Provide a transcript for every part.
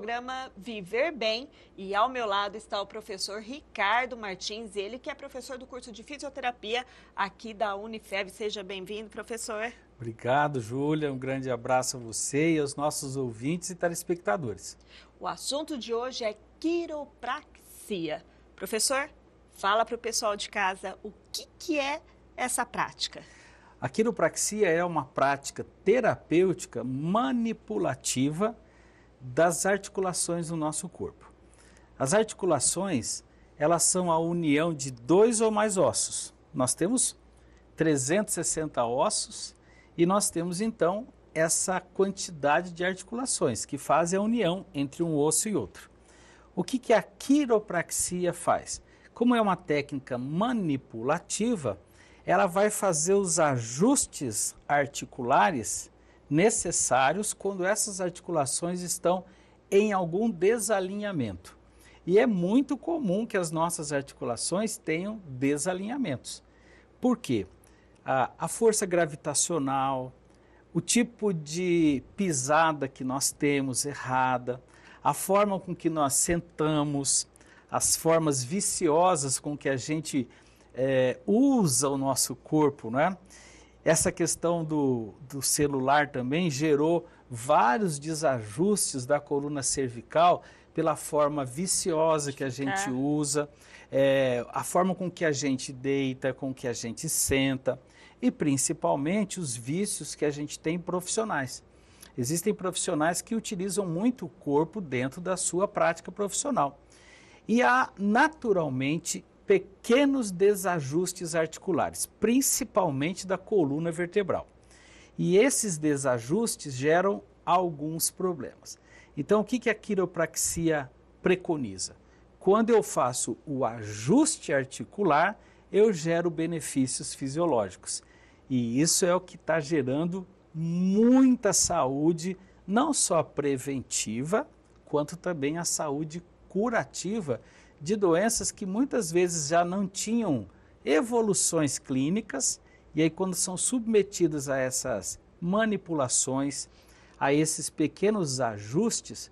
programa Viver Bem e ao meu lado está o professor Ricardo Martins, ele que é professor do curso de fisioterapia aqui da Unifeb. Seja bem-vindo, professor. Obrigado, Júlia. Um grande abraço a você e aos nossos ouvintes e telespectadores. O assunto de hoje é quiropraxia. Professor, fala para o pessoal de casa o que, que é essa prática. A quiropraxia é uma prática terapêutica manipulativa das articulações do nosso corpo. As articulações, elas são a união de dois ou mais ossos. Nós temos 360 ossos e nós temos então essa quantidade de articulações que fazem a união entre um osso e outro. O que, que a quiropraxia faz? Como é uma técnica manipulativa, ela vai fazer os ajustes articulares necessários quando essas articulações estão em algum desalinhamento. E é muito comum que as nossas articulações tenham desalinhamentos. Por quê? A, a força gravitacional, o tipo de pisada que nós temos errada, a forma com que nós sentamos, as formas viciosas com que a gente é, usa o nosso corpo, não é? Essa questão do, do celular também gerou vários desajustes da coluna cervical pela forma viciosa que a gente é. usa, é, a forma com que a gente deita, com que a gente senta e principalmente os vícios que a gente tem profissionais. Existem profissionais que utilizam muito o corpo dentro da sua prática profissional. E há naturalmente pequenos desajustes articulares, principalmente da coluna vertebral. E esses desajustes geram alguns problemas. Então, o que a quiropraxia preconiza? Quando eu faço o ajuste articular, eu gero benefícios fisiológicos. E isso é o que está gerando muita saúde, não só preventiva, quanto também a saúde curativa de doenças que muitas vezes já não tinham evoluções clínicas, e aí, quando são submetidas a essas manipulações, a esses pequenos ajustes,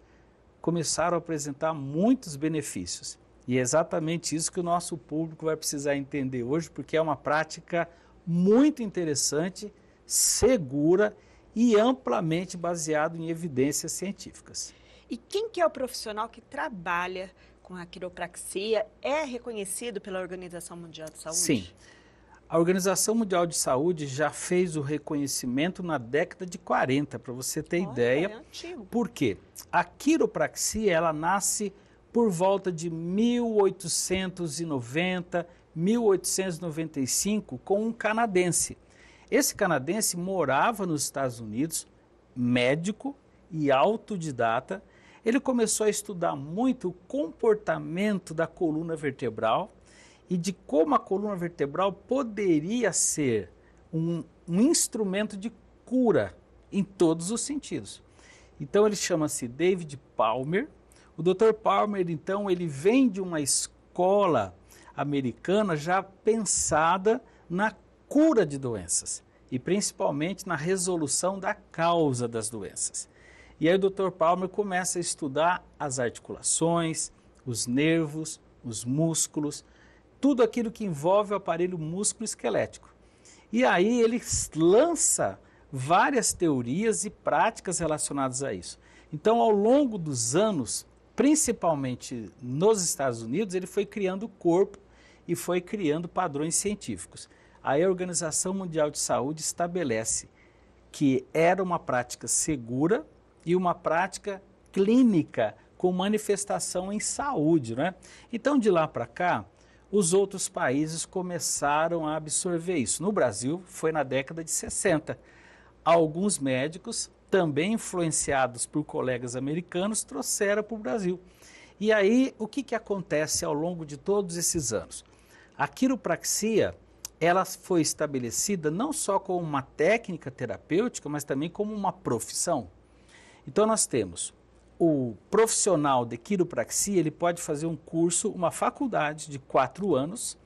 começaram a apresentar muitos benefícios. E é exatamente isso que o nosso público vai precisar entender hoje, porque é uma prática muito interessante, segura e amplamente baseado em evidências científicas. E quem que é o profissional que trabalha com a quiropraxia é reconhecido pela Organização Mundial de Saúde? Sim. A Organização Mundial de Saúde já fez o reconhecimento na década de 40, para você ter Olha, ideia. É antigo. Por quê? A quiropraxia, ela nasce por volta de 1890, 1895, com um canadense. Esse canadense morava nos Estados Unidos, médico e autodidata, ele começou a estudar muito o comportamento da coluna vertebral e de como a coluna vertebral poderia ser um, um instrumento de cura em todos os sentidos. Então ele chama-se David Palmer. O Dr. Palmer, então, ele vem de uma escola americana já pensada na cura de doenças e principalmente na resolução da causa das doenças. E aí o Dr. Palmer começa a estudar as articulações, os nervos, os músculos, tudo aquilo que envolve o aparelho músculo-esquelético. E aí ele lança várias teorias e práticas relacionadas a isso. Então, ao longo dos anos, principalmente nos Estados Unidos, ele foi criando o corpo e foi criando padrões científicos. Aí a Organização Mundial de Saúde estabelece que era uma prática segura e uma prática clínica com manifestação em saúde. Né? Então, de lá para cá, os outros países começaram a absorver isso. No Brasil, foi na década de 60. Alguns médicos, também influenciados por colegas americanos, trouxeram para o Brasil. E aí, o que, que acontece ao longo de todos esses anos? A quiropraxia ela foi estabelecida não só como uma técnica terapêutica, mas também como uma profissão. Então nós temos o profissional de quiropraxia, ele pode fazer um curso, uma faculdade de quatro anos,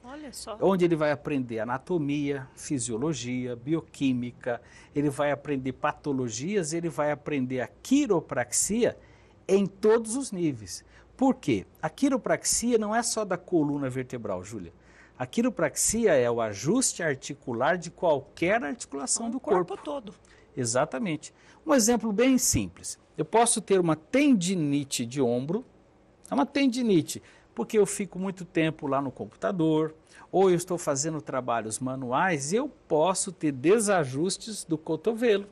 onde ele vai aprender anatomia, fisiologia, bioquímica, ele vai aprender patologias, ele vai aprender a quiropraxia em todos os níveis. Por quê? A quiropraxia não é só da coluna vertebral, Júlia. A quiropraxia é o ajuste articular de qualquer articulação do, é do corpo. corpo todo. Exatamente. Um exemplo bem simples. Eu posso ter uma tendinite de ombro, é uma tendinite, porque eu fico muito tempo lá no computador, ou eu estou fazendo trabalhos manuais, eu posso ter desajustes do cotovelo,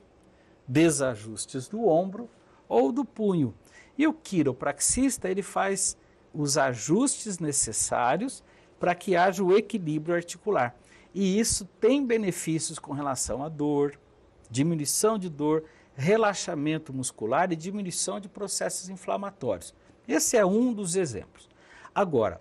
desajustes do ombro ou do punho. E o quiropraxista, ele faz os ajustes necessários para que haja o equilíbrio articular. E isso tem benefícios com relação à dor, diminuição de dor, relaxamento muscular e diminuição de processos inflamatórios. Esse é um dos exemplos. Agora,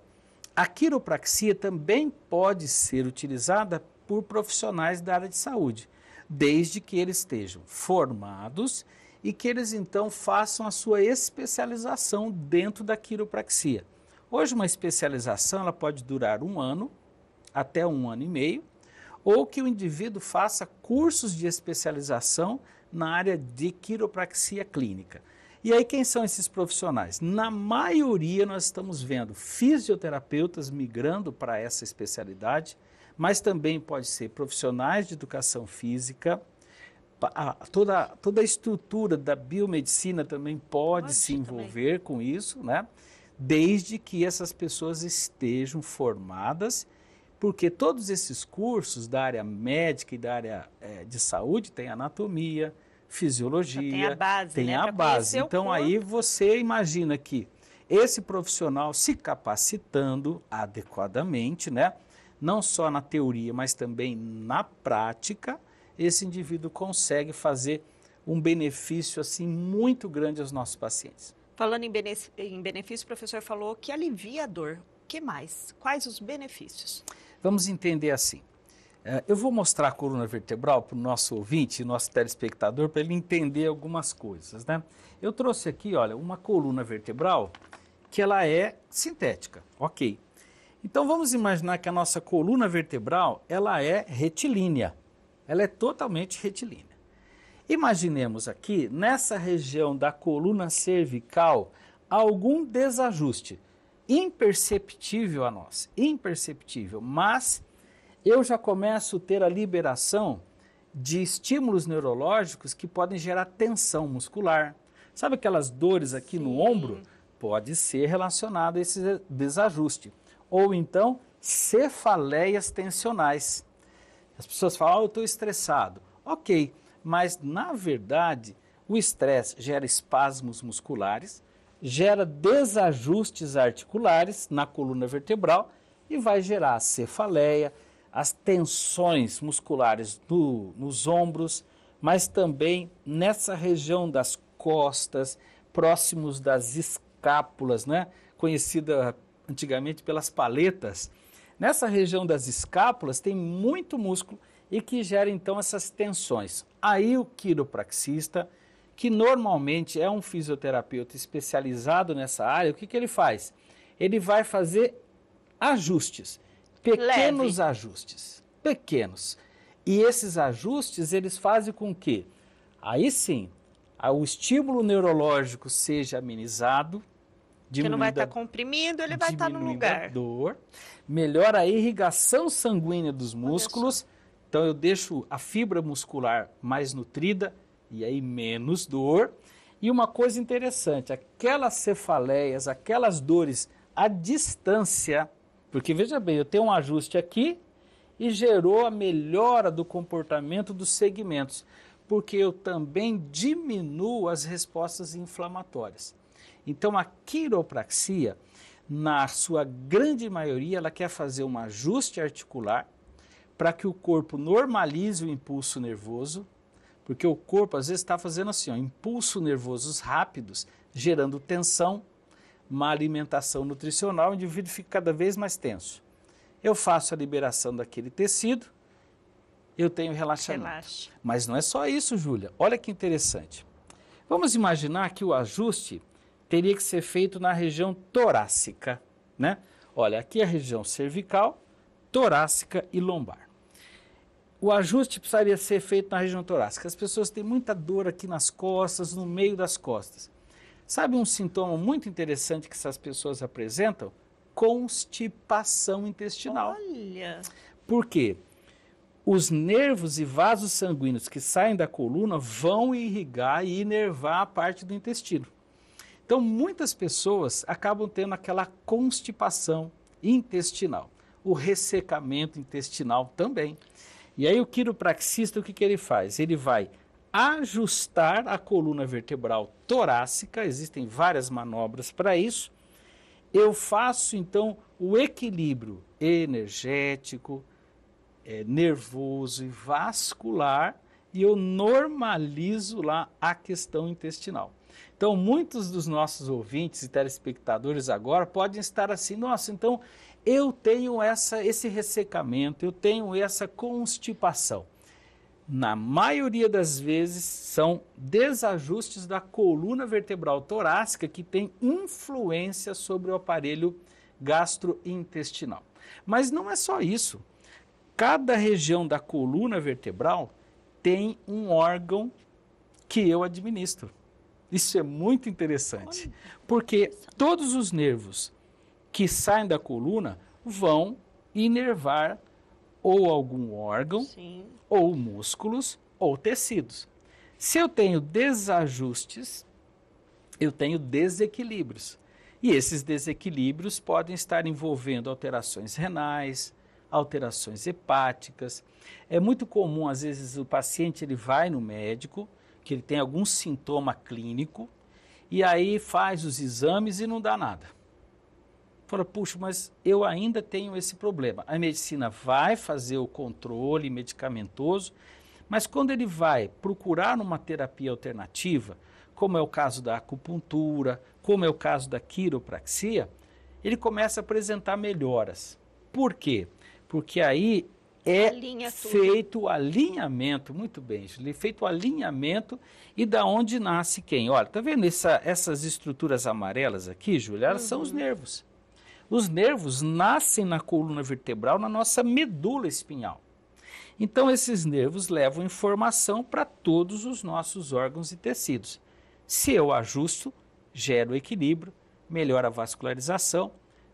a quiropraxia também pode ser utilizada por profissionais da área de saúde, desde que eles estejam formados e que eles então façam a sua especialização dentro da quiropraxia. Hoje, uma especialização ela pode durar um ano até um ano e meio ou que o indivíduo faça cursos de especialização na área de quiropraxia clínica. E aí, quem são esses profissionais? Na maioria, nós estamos vendo fisioterapeutas migrando para essa especialidade, mas também pode ser profissionais de educação física. toda, toda a estrutura da biomedicina também pode, se envolver também. com isso, né? desde que essas pessoas estejam formadas porque todos esses cursos da área médica e da área é, de saúde têm anatomia, fisiologia, tem a base, tem né? a base. Então aí você imagina que esse profissional se capacitando adequadamente, né? Não só na teoria, mas também na prática, esse indivíduo consegue fazer um benefício assim muito grande aos nossos pacientes. Falando em benefício, em benefício o professor falou que alivia a dor. O que mais? Quais os benefícios? Vamos entender assim. Eh, eu vou mostrar a coluna vertebral para o nosso ouvinte, nosso telespectador, para ele entender algumas coisas, né? Eu trouxe aqui, olha, uma coluna vertebral que ela é sintética, ok. Então vamos imaginar que a nossa coluna vertebral, ela é retilínea, ela é totalmente retilínea. Imaginemos aqui, nessa região da coluna cervical, algum desajuste imperceptível a nós, imperceptível, mas eu já começo a ter a liberação de estímulos neurológicos que podem gerar tensão muscular. Sabe aquelas dores aqui Sim. no ombro? Pode ser relacionado a esse desajuste. Ou então, cefaleias tensionais. As pessoas falam, oh, eu estou estressado. Ok, mas na verdade, o estresse gera espasmos musculares, gera desajustes articulares na coluna vertebral e vai gerar a cefaleia, as tensões musculares nos ombros, mas também nessa região das costas, próximos das escápulas, né? conhecida antigamente pelas paletas. Nessa região das escápulas tem muito músculo e que gera então essas tensões. Aí o quiropraxista que normalmente é um fisioterapeuta especializado nessa área, o que, que ele faz? Ele vai fazer ajustes, pequenos Leve. ajustes, pequenos. E esses ajustes, eles fazem com que, aí sim, o estímulo neurológico seja amenizado, que não vai estar tá comprimido, ele vai estar tá no lugar. Dor, melhora a irrigação sanguínea dos músculos, então eu deixo a fibra muscular mais nutrida, e aí menos dor. E uma coisa interessante, aquelas cefaleias, aquelas dores à distância, porque veja bem, eu tenho um ajuste aqui e gerou a melhora do comportamento dos segmentos, porque eu também diminuo as respostas inflamatórias. Então a quiropraxia, na sua grande maioria, ela quer fazer um ajuste articular para que o corpo normalize o impulso nervoso, porque o corpo às vezes está fazendo assim, ó, impulsos nervosos rápidos, gerando tensão, má alimentação nutricional, o indivíduo fica cada vez mais tenso. Eu faço a liberação daquele tecido, eu tenho relaxamento. Relaxa. Mas não é só isso, Júlia. Olha que interessante. Vamos imaginar que o ajuste teria que ser feito na região torácica, né? Olha, aqui é a região cervical, torácica e lombar o ajuste precisaria ser feito na região torácica. As pessoas têm muita dor aqui nas costas, no meio das costas. Sabe um sintoma muito interessante que essas pessoas apresentam? Constipação intestinal. Olha! Por quê? Os nervos e vasos sanguíneos que saem da coluna vão irrigar e inervar a parte do intestino. Então, muitas pessoas acabam tendo aquela constipação intestinal, o ressecamento intestinal também. E aí o quiropraxista, o que, que ele faz? Ele vai ajustar a coluna vertebral torácica, existem várias manobras para isso. Eu faço então o equilíbrio energético, é, nervoso e vascular e eu normalizo lá a questão intestinal. Então, muitos dos nossos ouvintes e telespectadores agora podem estar assim: nossa, então eu tenho essa, esse ressecamento, eu tenho essa constipação. Na maioria das vezes, são desajustes da coluna vertebral torácica que tem influência sobre o aparelho gastrointestinal. Mas não é só isso. Cada região da coluna vertebral tem um órgão que eu administro. Isso é muito interessante, porque todos os nervos que saem da coluna vão inervar ou algum órgão, Sim. ou músculos, ou tecidos. Se eu tenho desajustes, eu tenho desequilíbrios. E esses desequilíbrios podem estar envolvendo alterações renais, alterações hepáticas. É muito comum, às vezes, o paciente ele vai no médico, que ele tem algum sintoma clínico, e aí faz os exames e não dá nada fala, puxa, mas eu ainda tenho esse problema. A medicina vai fazer o controle medicamentoso, mas quando ele vai procurar uma terapia alternativa, como é o caso da acupuntura, como é o caso da quiropraxia, ele começa a apresentar melhoras. Por quê? Porque aí é Alinha feito o alinhamento, muito bem, Julie, feito o alinhamento e da onde nasce quem. Olha, tá vendo essa, essas estruturas amarelas aqui, Júlia? Elas uhum. são os uhum. nervos. Os nervos nascem na coluna vertebral, na nossa medula espinhal. Então, esses nervos levam informação para todos os nossos órgãos e tecidos. Se eu ajusto, gera o equilíbrio, melhora a vascularização,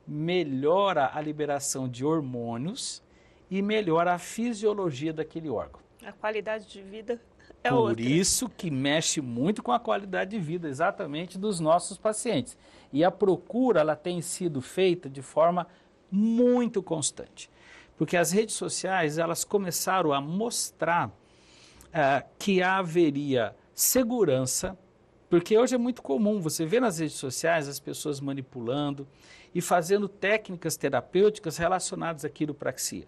melhora a liberação de hormônios e melhora a fisiologia daquele órgão. A qualidade de vida é Por outra. isso que mexe muito com a qualidade de vida, exatamente, dos nossos pacientes. E a procura ela tem sido feita de forma muito constante, porque as redes sociais elas começaram a mostrar uh, que haveria segurança, porque hoje é muito comum você ver nas redes sociais as pessoas manipulando e fazendo técnicas terapêuticas relacionadas à quiropraxia,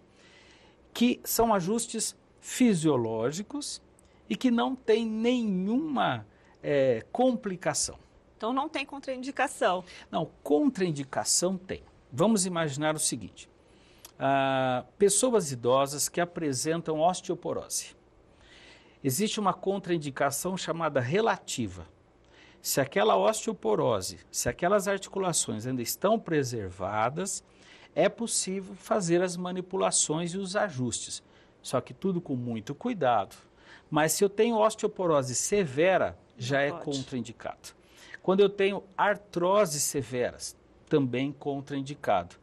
que são ajustes fisiológicos e que não tem nenhuma é, complicação. Então não tem contraindicação. Não, contraindicação tem. Vamos imaginar o seguinte: ah, pessoas idosas que apresentam osteoporose. Existe uma contraindicação chamada relativa. Se aquela osteoporose, se aquelas articulações ainda estão preservadas, é possível fazer as manipulações e os ajustes. Só que tudo com muito cuidado, mas se eu tenho osteoporose severa, já Não é pode. contraindicado. Quando eu tenho artrose severa, também contraindicado.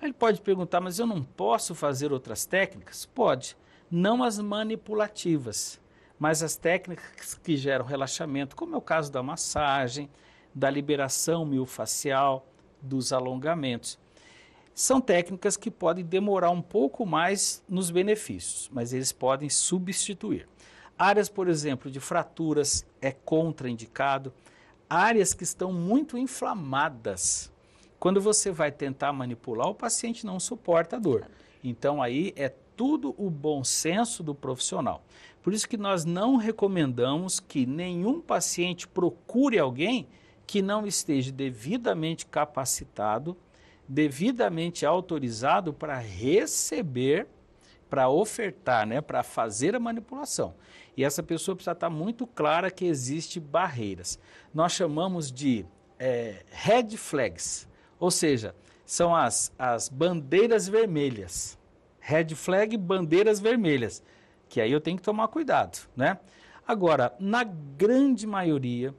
Aí ele pode perguntar, mas eu não posso fazer outras técnicas? Pode, não as manipulativas, mas as técnicas que geram relaxamento, como é o caso da massagem, da liberação miofascial, dos alongamentos. São técnicas que podem demorar um pouco mais nos benefícios, mas eles podem substituir. Áreas, por exemplo, de fraturas é contraindicado. Áreas que estão muito inflamadas. Quando você vai tentar manipular, o paciente não suporta a dor. Então aí é tudo o bom senso do profissional. Por isso que nós não recomendamos que nenhum paciente procure alguém que não esteja devidamente capacitado, devidamente autorizado para receber para ofertar, né, para fazer a manipulação. E essa pessoa precisa estar tá muito clara que existe barreiras. Nós chamamos de é, red flags, ou seja, são as, as bandeiras vermelhas. Red flag, bandeiras vermelhas, que aí eu tenho que tomar cuidado, né? Agora, na grande maioria,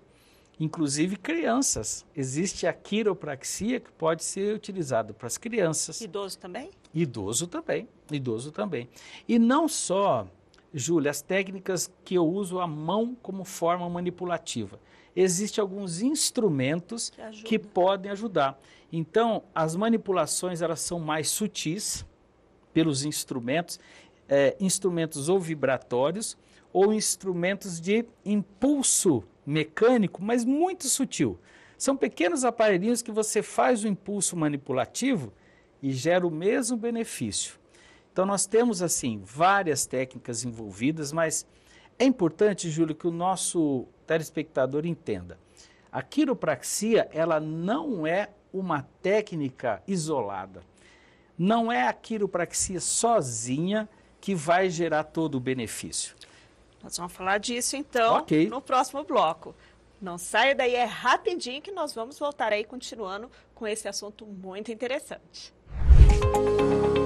inclusive crianças, existe a quiropraxia que pode ser utilizada para as crianças. Idoso também? Idoso também idoso também. E não só, Júlia, as técnicas que eu uso a mão como forma manipulativa. Existem alguns instrumentos que, que podem ajudar. Então, as manipulações elas são mais sutis pelos instrumentos, é, instrumentos ou vibratórios ou instrumentos de impulso mecânico, mas muito sutil. São pequenos aparelhinhos que você faz o impulso manipulativo e gera o mesmo benefício. Então nós temos assim várias técnicas envolvidas, mas é importante, Júlio, que o nosso telespectador entenda. A quiropraxia, ela não é uma técnica isolada. Não é a quiropraxia sozinha que vai gerar todo o benefício. Nós vamos falar disso então okay. no próximo bloco. Não saia daí, é rapidinho que nós vamos voltar aí continuando com esse assunto muito interessante. Música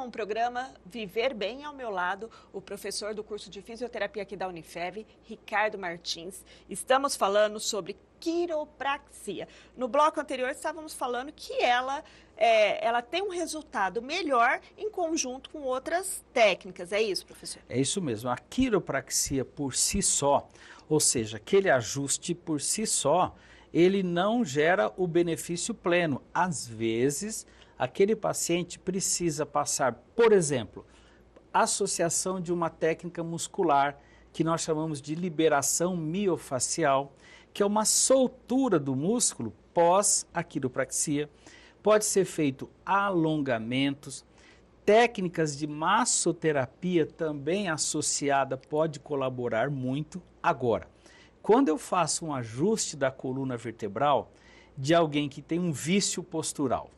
com o programa Viver Bem ao meu lado, o professor do curso de fisioterapia aqui da Unifev, Ricardo Martins. Estamos falando sobre quiropraxia. No bloco anterior estávamos falando que ela é, ela tem um resultado melhor em conjunto com outras técnicas. É isso, professor? É isso mesmo. A quiropraxia por si só, ou seja, aquele ajuste por si só, ele não gera o benefício pleno. Às vezes, Aquele paciente precisa passar, por exemplo, associação de uma técnica muscular que nós chamamos de liberação miofacial, que é uma soltura do músculo pós aquiropraxia. Pode ser feito alongamentos, técnicas de massoterapia também associada pode colaborar muito agora. Quando eu faço um ajuste da coluna vertebral de alguém que tem um vício postural,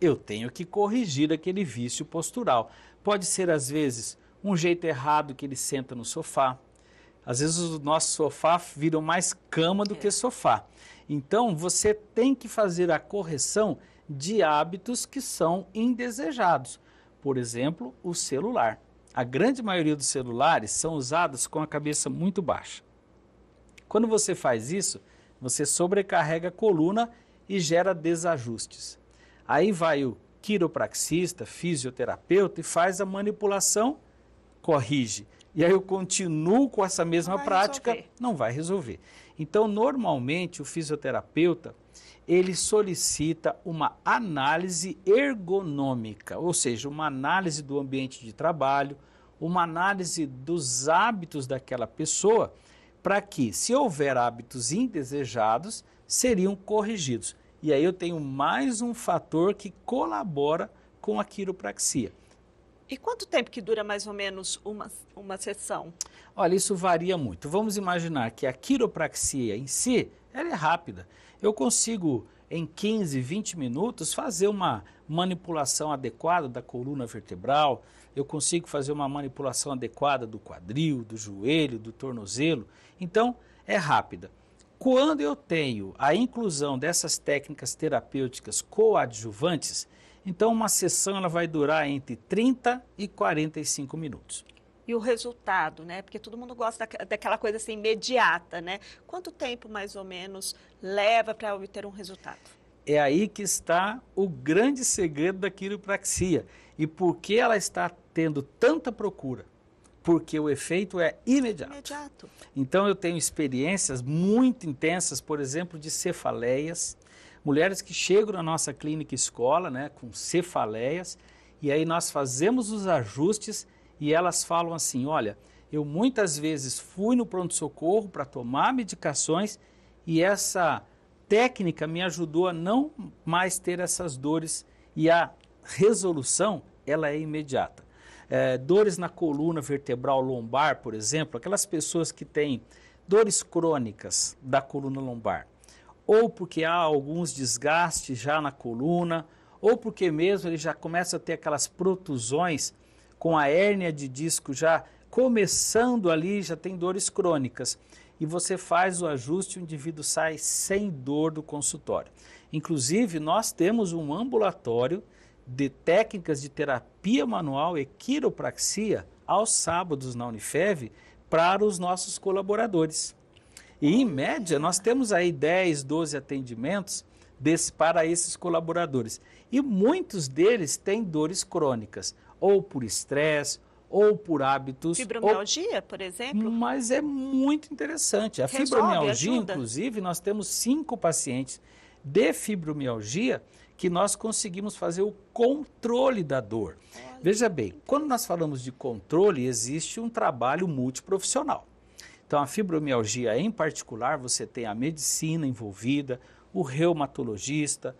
eu tenho que corrigir aquele vício postural. Pode ser, às vezes, um jeito errado que ele senta no sofá. Às vezes, o nosso sofá vira mais cama do é. que sofá. Então, você tem que fazer a correção de hábitos que são indesejados. Por exemplo, o celular. A grande maioria dos celulares são usados com a cabeça muito baixa. Quando você faz isso, você sobrecarrega a coluna e gera desajustes. Aí vai o quiropraxista, fisioterapeuta e faz a manipulação, corrige. E aí eu continuo com essa mesma não prática, resolver. não vai resolver. Então, normalmente o fisioterapeuta, ele solicita uma análise ergonômica, ou seja, uma análise do ambiente de trabalho, uma análise dos hábitos daquela pessoa, para que, se houver hábitos indesejados, seriam corrigidos. E aí eu tenho mais um fator que colabora com a quiropraxia. E quanto tempo que dura mais ou menos uma, uma sessão? Olha, isso varia muito. Vamos imaginar que a quiropraxia em si, ela é rápida. Eu consigo, em 15, 20 minutos, fazer uma manipulação adequada da coluna vertebral, eu consigo fazer uma manipulação adequada do quadril, do joelho, do tornozelo. Então, é rápida. Quando eu tenho a inclusão dessas técnicas terapêuticas coadjuvantes, então uma sessão ela vai durar entre 30 e 45 minutos e o resultado, né? Porque todo mundo gosta daquela coisa assim imediata, né? Quanto tempo mais ou menos leva para obter um resultado? É aí que está o grande segredo da quiropraxia e por que ela está tendo tanta procura porque o efeito é imediato. imediato. Então eu tenho experiências muito intensas, por exemplo, de cefaleias, mulheres que chegam na nossa clínica escola, né, com cefaleias, e aí nós fazemos os ajustes e elas falam assim: "Olha, eu muitas vezes fui no pronto socorro para tomar medicações e essa técnica me ajudou a não mais ter essas dores e a resolução ela é imediata é, dores na coluna vertebral lombar, por exemplo, aquelas pessoas que têm dores crônicas da coluna lombar, ou porque há alguns desgastes já na coluna, ou porque mesmo ele já começa a ter aquelas protusões com a hérnia de disco já começando ali, já tem dores crônicas. E você faz o ajuste, o indivíduo sai sem dor do consultório. Inclusive, nós temos um ambulatório de técnicas de terapia manual e quiropraxia aos sábados na Unifev para os nossos colaboradores. E em média, nós temos aí 10, 12 atendimentos desse, para esses colaboradores. E muitos deles têm dores crônicas, ou por estresse, ou por hábitos. Fibromialgia, ou... por exemplo? Mas é muito interessante. A Resolve, fibromialgia, ajuda. inclusive, nós temos cinco pacientes de fibromialgia que nós conseguimos fazer o controle da dor. Veja bem, quando nós falamos de controle, existe um trabalho multiprofissional. Então, a fibromialgia em particular, você tem a medicina envolvida, o reumatologista,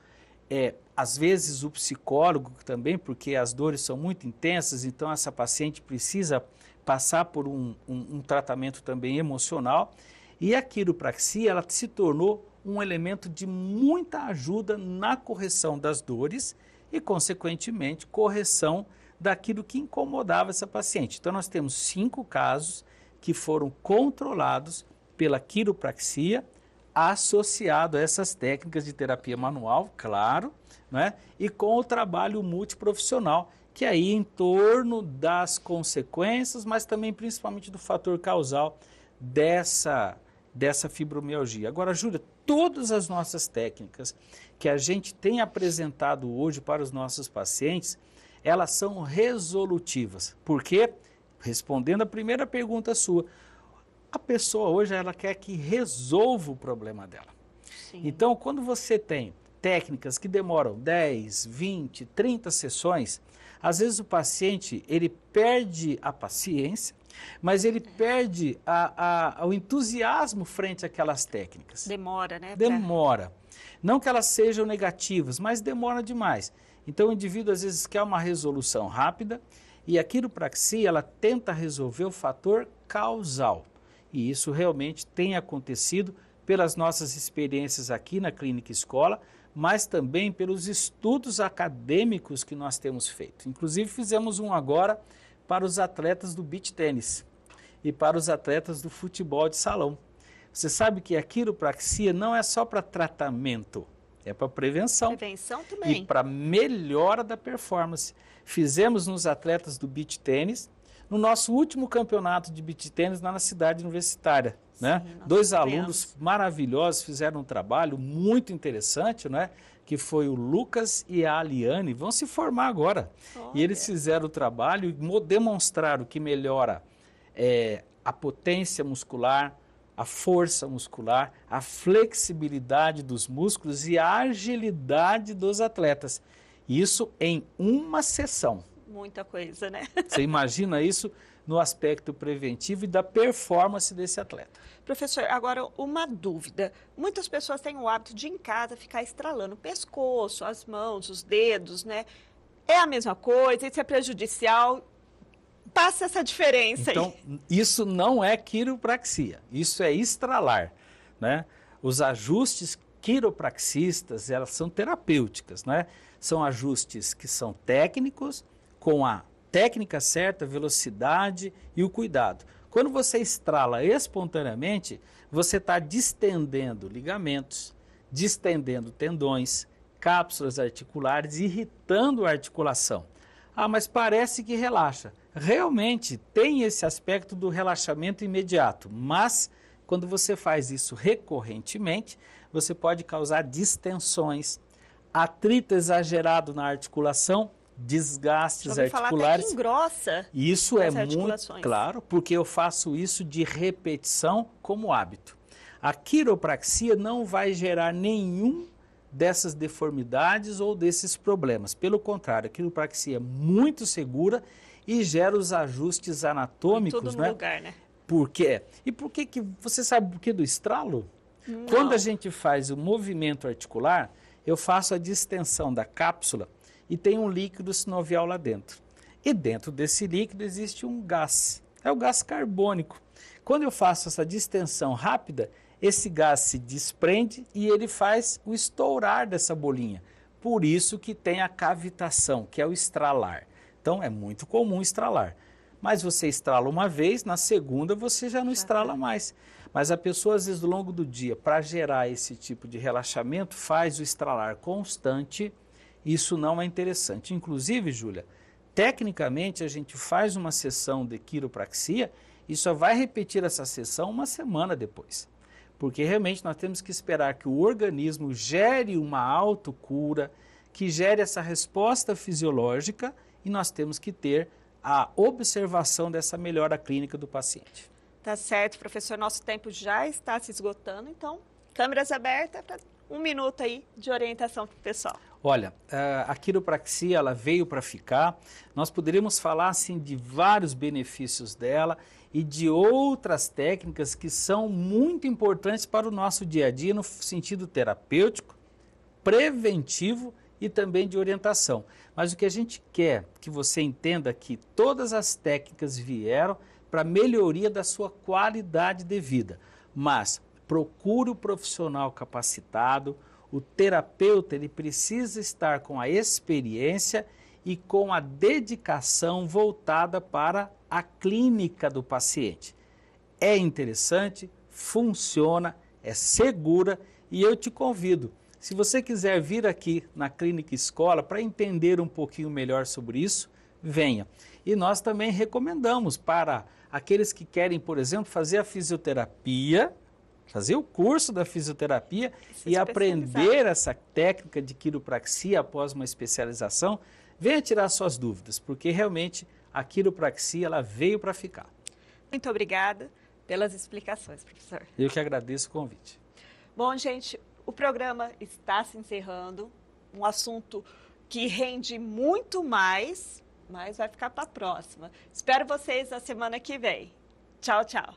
é, às vezes o psicólogo também, porque as dores são muito intensas, então essa paciente precisa passar por um, um, um tratamento também emocional. E a quiropraxia, ela se tornou um elemento de muita ajuda na correção das dores e, consequentemente, correção daquilo que incomodava essa paciente. Então, nós temos cinco casos que foram controlados pela quiropraxia associado a essas técnicas de terapia manual, claro, né? e com o trabalho multiprofissional, que é aí em torno das consequências, mas também principalmente do fator causal dessa, dessa fibromialgia. Agora, Júlia, todas as nossas técnicas que a gente tem apresentado hoje para os nossos pacientes, elas são resolutivas. Porque, respondendo a primeira pergunta sua, a pessoa hoje ela quer que resolva o problema dela. Sim. Então, quando você tem técnicas que demoram 10, 20, 30 sessões, às vezes o paciente ele perde a paciência, mas ele perde a, a, o entusiasmo frente àquelas técnicas. Demora, né? Demora. Não que elas sejam negativas, mas demora demais. Então o indivíduo às vezes quer uma resolução rápida e a quiropraxia ela tenta resolver o fator causal. E isso realmente tem acontecido pelas nossas experiências aqui na clínica escola, mas também pelos estudos acadêmicos que nós temos feito. Inclusive fizemos um agora para os atletas do beach tênis e para os atletas do futebol de salão. Você sabe que a quiropraxia não é só para tratamento, é para prevenção. Prevenção também. E para melhora da performance. Fizemos nos atletas do beach tênis, no nosso último campeonato de beach tênis lá na cidade universitária. Sim, né? Dois alunos maravilhosos fizeram um trabalho muito interessante, né? que foi o Lucas e a Aliane, vão se formar agora. Olha. E eles fizeram o trabalho e demonstraram que melhora é, a potência muscular, a força muscular, a flexibilidade dos músculos e a agilidade dos atletas. Isso em uma sessão muita coisa, né? Você imagina isso no aspecto preventivo e da performance desse atleta. Professor, agora uma dúvida. Muitas pessoas têm o hábito de em casa ficar estralando o pescoço, as mãos, os dedos, né? É a mesma coisa, isso é prejudicial. Passa essa diferença então, aí. Então, isso não é quiropraxia, isso é estralar, né? Os ajustes quiropraxistas, elas são terapêuticas, né? São ajustes que são técnicos, com a técnica certa, velocidade e o cuidado. Quando você estrala espontaneamente, você está distendendo ligamentos, distendendo tendões, cápsulas articulares, irritando a articulação. Ah, mas parece que relaxa. Realmente tem esse aspecto do relaxamento imediato, mas quando você faz isso recorrentemente, você pode causar distensões, atrito exagerado na articulação desgastes articulares. Falar engrossa isso é muito claro, porque eu faço isso de repetição como hábito. A quiropraxia não vai gerar nenhum dessas deformidades ou desses problemas. Pelo contrário, a quiropraxia é muito segura e gera os ajustes anatômicos, em todo né? lugar, né? Por quê? É, e por que que você sabe por que do estralo? Não. Quando a gente faz o movimento articular, eu faço a distensão da cápsula e tem um líquido sinovial lá dentro. E dentro desse líquido existe um gás, é o gás carbônico. Quando eu faço essa distensão rápida, esse gás se desprende e ele faz o estourar dessa bolinha. Por isso que tem a cavitação, que é o estralar. Então é muito comum estralar. Mas você estrala uma vez, na segunda você já não estrala mais. Mas a pessoa, às vezes, ao longo do dia, para gerar esse tipo de relaxamento, faz o estralar constante isso não é interessante. Inclusive, Júlia, tecnicamente a gente faz uma sessão de quiropraxia e só vai repetir essa sessão uma semana depois. Porque realmente nós temos que esperar que o organismo gere uma autocura, que gere essa resposta fisiológica e nós temos que ter a observação dessa melhora clínica do paciente. Tá certo, professor. Nosso tempo já está se esgotando, então câmeras abertas para um minuto aí de orientação para o pessoal. Olha, eh, a quiropraxia ela veio para ficar. Nós poderíamos falar assim de vários benefícios dela e de outras técnicas que são muito importantes para o nosso dia a dia no sentido terapêutico, preventivo e também de orientação. Mas o que a gente quer que você entenda é que todas as técnicas vieram para melhoria da sua qualidade de vida. Mas Procure o profissional capacitado. O terapeuta ele precisa estar com a experiência e com a dedicação voltada para a clínica do paciente. É interessante, funciona, é segura e eu te convido. Se você quiser vir aqui na Clínica Escola para entender um pouquinho melhor sobre isso, venha. E nós também recomendamos para aqueles que querem, por exemplo, fazer a fisioterapia fazer o curso da fisioterapia e aprender essa técnica de quiropraxia após uma especialização, venha tirar suas dúvidas, porque realmente a quiropraxia ela veio para ficar. Muito obrigada pelas explicações, professor. Eu que agradeço o convite. Bom, gente, o programa está se encerrando, um assunto que rende muito mais, mas vai ficar para a próxima. Espero vocês na semana que vem. Tchau, tchau.